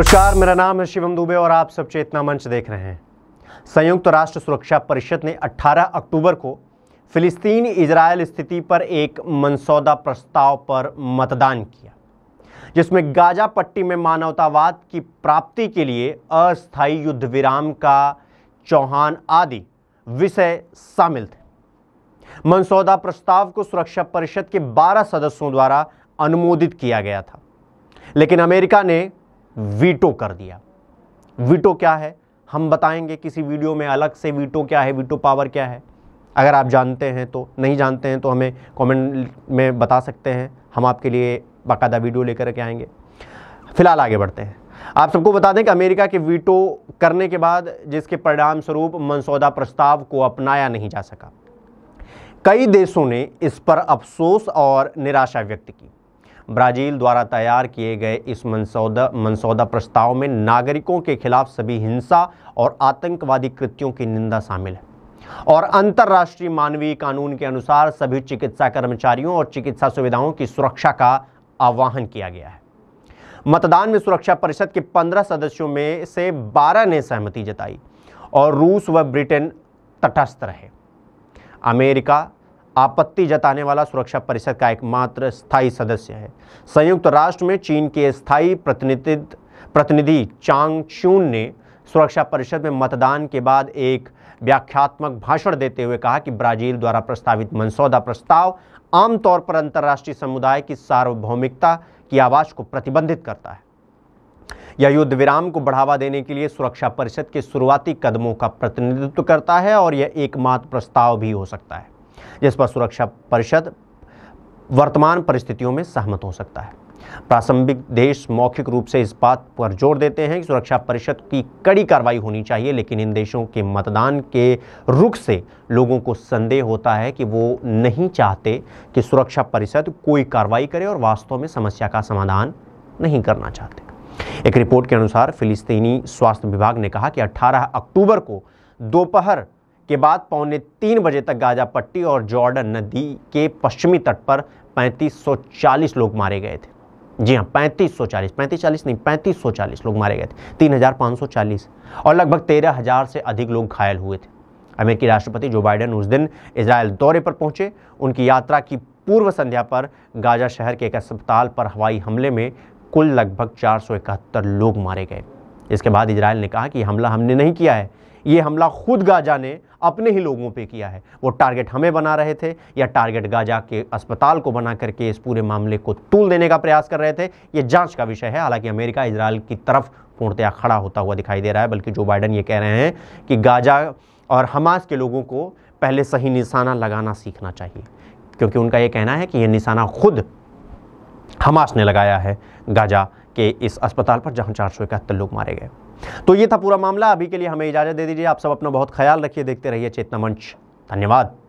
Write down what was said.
नमस्कार मेरा नाम है शिवम दुबे और आप सब चेतना मंच देख रहे हैं संयुक्त राष्ट्र सुरक्षा परिषद ने 18 अक्टूबर को फिलिस्तीन इजराइल स्थिति पर एक मनसौदा प्रस्ताव पर मतदान किया जिसमें गाजा पट्टी में मानवतावाद की प्राप्ति के लिए अस्थायी युद्ध विराम का चौहान आदि विषय शामिल थे मनसौदा प्रस्ताव को सुरक्षा परिषद के 12 सदस्यों द्वारा अनुमोदित किया गया था लेकिन अमेरिका ने वीटो कर दिया वीटो क्या है हम बताएंगे किसी वीडियो में अलग से वीटो क्या है वीटो पावर क्या है अगर आप जानते हैं तो नहीं जानते हैं तो हमें कमेंट में बता सकते हैं हम आपके लिए बाकायदा वीडियो लेकर के आएंगे फिलहाल आगे बढ़ते हैं आप सबको बता दें कि अमेरिका के वीटो करने के बाद जिसके परिणाम स्वरूप मनसौदा प्रस्ताव को अपनाया नहीं जा सका कई देशों ने इस पर अफसोस और निराशा व्यक्त की ब्राज़ील द्वारा तैयार किए गए इस मनसौदा मनसौदा प्रस्ताव में नागरिकों के खिलाफ सभी हिंसा और आतंकवादी कृत्यों की निंदा शामिल है और अंतर्राष्ट्रीय मानवीय कानून के अनुसार सभी चिकित्सा कर्मचारियों और चिकित्सा सुविधाओं की सुरक्षा का आह्वान किया गया है मतदान में सुरक्षा परिषद के 15 सदस्यों में से 12 ने सहमति जताई और रूस व ब्रिटेन तटस्थ रहे अमेरिका आपत्ति जताने वाला सुरक्षा परिषद का एकमात्र स्थायी सदस्य है संयुक्त राष्ट्र में चीन के स्थायी प्रतिनिधित्व प्रतिनिधि चांग चून ने सुरक्षा परिषद में मतदान के बाद एक व्याख्यात्मक भाषण देते हुए कहा कि ब्राजील द्वारा प्रस्तावित मनसौदा प्रस्ताव आमतौर पर अंतर्राष्ट्रीय समुदाय की सार्वभौमिकता की आवाज़ को प्रतिबंधित करता है यह युद्ध विराम को बढ़ावा देने के लिए सुरक्षा परिषद के शुरुआती कदमों का प्रतिनिधित्व करता है और यह एकमात्र प्रस्ताव भी हो सकता है जिस पर सुरक्षा परिषद वर्तमान परिस्थितियों में सहमत हो सकता है प्रासंगिक देश मौखिक रूप से इस बात पर जोर देते हैं कि सुरक्षा परिषद की कड़ी कार्रवाई होनी चाहिए लेकिन इन देशों के मतदान के रुख से लोगों को संदेह होता है कि वो नहीं चाहते कि सुरक्षा परिषद कोई कार्रवाई करे और वास्तव में समस्या का समाधान नहीं करना चाहते एक रिपोर्ट के अनुसार फिलिस्तीनी स्वास्थ्य विभाग ने कहा कि 18 अक्टूबर को दोपहर के बाद पौने तीन बजे तक गाजापट्टी और जॉर्डन नदी के पश्चिमी तट पर 3540 लोग मारे गए थे जी हाँ पैंतीस सौ चालीस पैंतीस चालीस नहीं पैंतीस सौ चालीस लोग मारे गए थे तीन हज़ार पाँच सौ चालीस और लगभग तेरह हज़ार से अधिक लोग घायल हुए थे अमेरिकी राष्ट्रपति जो बाइडेन उस दिन इसराइल दौरे पर पहुंचे उनकी यात्रा की पूर्व संध्या पर गाजा शहर के एक अस्पताल पर हवाई हमले में कुल लगभग चार लोग मारे गए इसके बाद इसराइल ने कहा कि हमला हमने नहीं किया है ये हमला खुद गाजा ने अपने ही लोगों पे किया है वो टारगेट हमें बना रहे थे या टारगेट गाजा के अस्पताल को बना करके इस पूरे मामले को तूल देने का प्रयास कर रहे थे ये जांच का विषय है हालांकि अमेरिका इसराइल की तरफ पूर्णतया खड़ा होता हुआ दिखाई दे रहा है बल्कि जो बाइडन ये कह रहे हैं कि गाजा और हमास के लोगों को पहले सही निशाना लगाना सीखना चाहिए क्योंकि उनका ये कहना है कि ये निशाना खुद हमास ने लगाया है गाजा के इस अस्पताल पर जहां चार सौ इकहत्तर लोग मारे गए तो ये था पूरा मामला अभी के लिए हमें इजाज़त दे दीजिए आप सब अपना बहुत ख्याल रखिए देखते रहिए चेतना मंच धन्यवाद